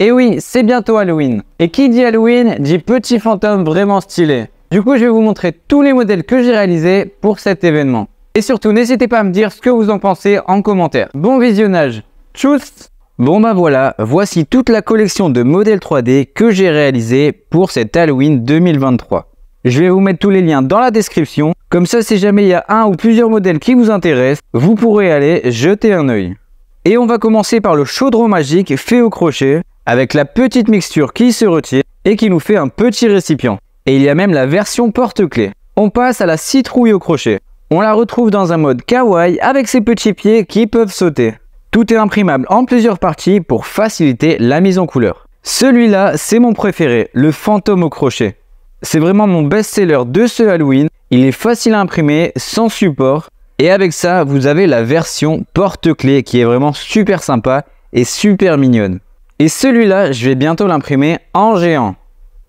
Et eh oui, c'est bientôt Halloween. Et qui dit Halloween dit petit fantôme vraiment stylé. Du coup, je vais vous montrer tous les modèles que j'ai réalisés pour cet événement. Et surtout, n'hésitez pas à me dire ce que vous en pensez en commentaire. Bon visionnage. Tchuss Bon bah voilà, voici toute la collection de modèles 3D que j'ai réalisé pour cet Halloween 2023. Je vais vous mettre tous les liens dans la description. Comme ça, si jamais il y a un ou plusieurs modèles qui vous intéressent, vous pourrez aller jeter un œil. Et on va commencer par le chaudron magique fait au crochet avec la petite mixture qui se retire et qui nous fait un petit récipient. Et il y a même la version porte clé On passe à la citrouille au crochet. On la retrouve dans un mode kawaii avec ses petits pieds qui peuvent sauter. Tout est imprimable en plusieurs parties pour faciliter la mise en couleur. Celui-là, c'est mon préféré, le fantôme au crochet. C'est vraiment mon best-seller de ce Halloween. Il est facile à imprimer, sans support. Et avec ça, vous avez la version porte-clé qui est vraiment super sympa et super mignonne. Et celui-là, je vais bientôt l'imprimer en géant.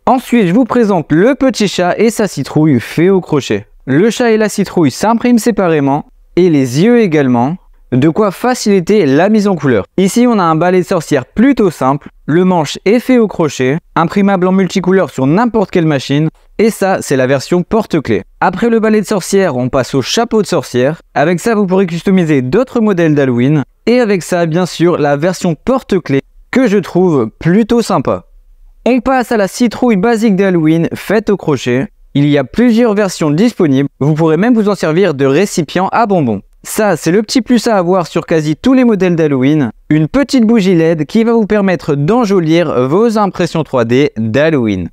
Ensuite, je vous présente le petit chat et sa citrouille fait au crochet. Le chat et la citrouille s'impriment séparément et les yeux également, de quoi faciliter la mise en couleur. Ici, on a un balai de sorcière plutôt simple. Le manche est fait au crochet, imprimable en multicouleur sur n'importe quelle machine. Et ça, c'est la version porte clé Après le balai de sorcière, on passe au chapeau de sorcière. Avec ça, vous pourrez customiser d'autres modèles d'Halloween. Et avec ça, bien sûr, la version porte clé que je trouve plutôt sympa. On passe à la citrouille basique d'Halloween faite au crochet. Il y a plusieurs versions disponibles, vous pourrez même vous en servir de récipient à bonbons. Ça, c'est le petit plus à avoir sur quasi tous les modèles d'Halloween, une petite bougie LED qui va vous permettre d'enjolir vos impressions 3D d'Halloween.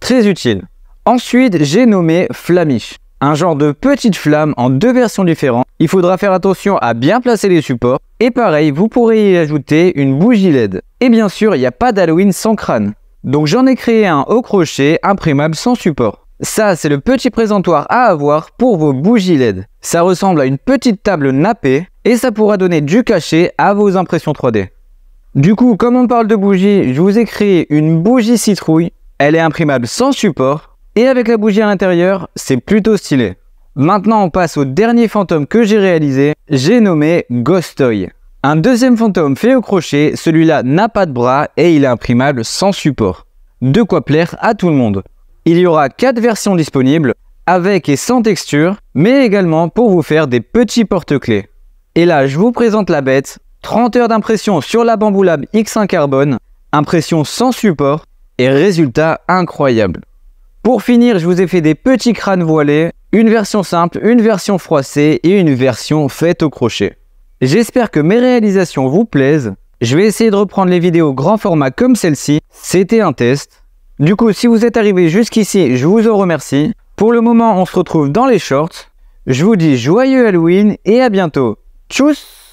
Très utile. Ensuite, j'ai nommé Flamish un genre de petite flamme en deux versions différentes. Il faudra faire attention à bien placer les supports. Et pareil, vous pourrez y ajouter une bougie LED. Et bien sûr, il n'y a pas d'Halloween sans crâne. Donc j'en ai créé un au crochet, imprimable sans support. Ça, c'est le petit présentoir à avoir pour vos bougies LED. Ça ressemble à une petite table nappée et ça pourra donner du cachet à vos impressions 3D. Du coup, comme on parle de bougies, je vous ai créé une bougie citrouille. Elle est imprimable sans support et avec la bougie à l'intérieur, c'est plutôt stylé. Maintenant, on passe au dernier fantôme que j'ai réalisé. J'ai nommé Ghost Un deuxième fantôme fait au crochet, celui-là n'a pas de bras et il est imprimable sans support. De quoi plaire à tout le monde. Il y aura 4 versions disponibles, avec et sans texture, mais également pour vous faire des petits porte-clés. Et là, je vous présente la bête. 30 heures d'impression sur la Bamboo Lab X1 Carbone, impression sans support et résultat incroyable. Pour finir, je vous ai fait des petits crânes voilés, une version simple, une version froissée et une version faite au crochet. J'espère que mes réalisations vous plaisent. Je vais essayer de reprendre les vidéos grand format comme celle-ci. C'était un test. Du coup, si vous êtes arrivé jusqu'ici, je vous en remercie. Pour le moment, on se retrouve dans les shorts. Je vous dis joyeux Halloween et à bientôt. Tchuss